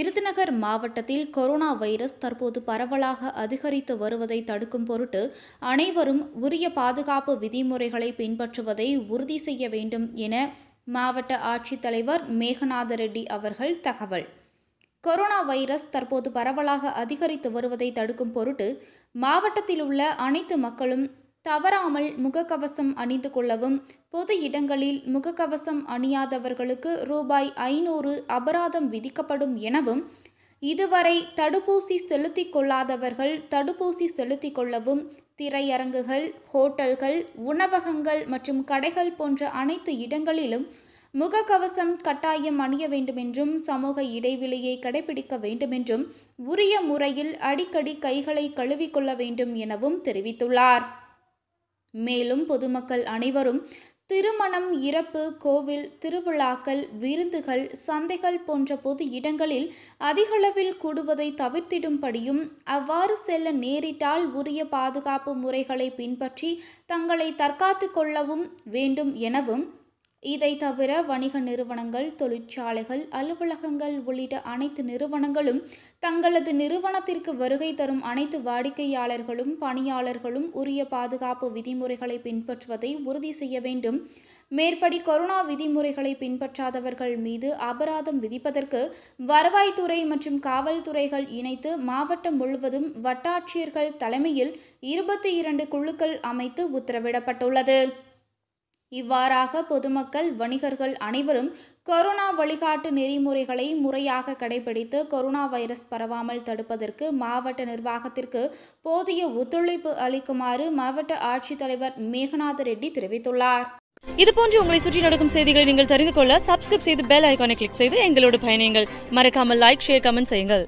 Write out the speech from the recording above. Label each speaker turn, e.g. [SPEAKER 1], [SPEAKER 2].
[SPEAKER 1] விருதுநகர் மாவட்டத்தில் corona virus தற்போது பரவலாக அதிகரித்து வருவதை தடுக்கும் பொருட்டு அனைவரும் உரிய பாதுகாப்பு விதிமுறைகளை பின்பற்றுவதை உறுதி செய்ய வேண்டும் என மாவட்ட ஆட்சித்தலைவர் மேகநாத ரெட்டி அவர்கள் தகவல் கொரோனா வைரஸ் தற்போது பரவலாக அதிகரித்து வருவதை தடுக்கும் பொருட்டு மாவட்டத்தில் உள்ள அனைத்து மக்களும் தவறாமல் முகக்கவசம் அணிந்து கொள்ளவும் பொது இடங்களில் முகக்கவசம் அணியாதவர்களுக்கு ரூபாய் ஐநூறு அபராதம் விதிக்கப்படும் எனவும் இதுவரை தடுப்பூசி செலுத்தி கொள்ளாதவர்கள் தடுப்பூசி செலுத்தி கொள்ளவும் திரையரங்குகள் ஹோட்டல்கள் உணவகங்கள் மற்றும் கடைகள் போன்ற அனைத்து இடங்களிலும் முகக்கவசம் கட்டாயம் அணிய வேண்டுமென்றும் சமூக இடைவெளியை கடைபிடிக்க வேண்டுமென்றும் உரிய முறையில் அடிக்கடி கைகளை கழுவிக்கொள்ள வேண்டும் எனவும் தெரிவித்துள்ளார் மேலும் பொதுமக்கள் அனைவரும் திருமணம் இறப்பு கோவில் திருவிழாக்கள் விருந்துகள் சந்தைகள் போன்ற பொது இடங்களில் அதிகளவில் கூடுவதை தவிர்த்திடும்படியும் அவ்வாறு செல்ல நேரிட்டால் உரிய பாதுகாப்பு முறைகளை பின்பற்றி தங்களை தற்காத்து கொள்ளவும் வேண்டும் எனவும் இதை தவிர வணிக நிறுவனங்கள் தொழிற்சாலைகள் அலுவலகங்கள் உள்ளிட்ட அனைத்து நிறுவனங்களும் தங்களது நிறுவனத்திற்கு வருகை தரும் அனைத்து வாடிக்கையாளர்களும் பணியாளர்களும் உரிய பாதுகாப்பு விதிமுறைகளை பின்பற்றுவதை உறுதி செய்ய வேண்டும் மேற்படி கொரோனா விதிமுறைகளை பின்பற்றாதவர்கள் மீது அபராதம் விதிப்பதற்கு வருவாய்த்துறை மற்றும் காவல்துறைகள் இணைத்து மாவட்டம் முழுவதும் வட்டாட்சியர்கள் தலைமையில் இருபத்தி இரண்டு குழுக்கள் அமைத்து உத்தரவிடப்பட்டுள்ளது இவ்வாறாக பொதுமக்கள் வணிகர்கள் அனைவரும் கொரோனா வழிகாட்டு நெறிமுறைகளை முறையாக கடைபிடித்து கொரோனா வைரஸ் பரவாமல் தடுப்பதற்கு மாவட்ட நிர்வாகத்திற்கு போதிய ஒத்துழைப்பு அளிக்குமாறு மாவட்ட ஆட்சித்தலைவர் மேகநாத ரெட்டி தெரிவித்துள்ளார் இதுபோன்று உங்களை சுற்றி நடக்கும் செய்திகளை நீங்கள் தெரிந்து கொள்ள சப்ஸ்கிரைப் செய்து பெல் ஐக்கானை கிளிக் செய்து எங்களோடு பயணியுங்கள் மறக்காமல் லைக் ஷேர் கமெண்ட் செய்யுங்கள்